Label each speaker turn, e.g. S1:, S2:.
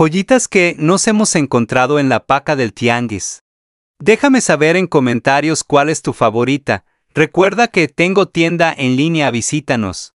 S1: Joyitas que nos hemos encontrado en la paca del tianguis. Déjame saber en comentarios cuál es tu favorita. Recuerda que tengo tienda en línea, visítanos.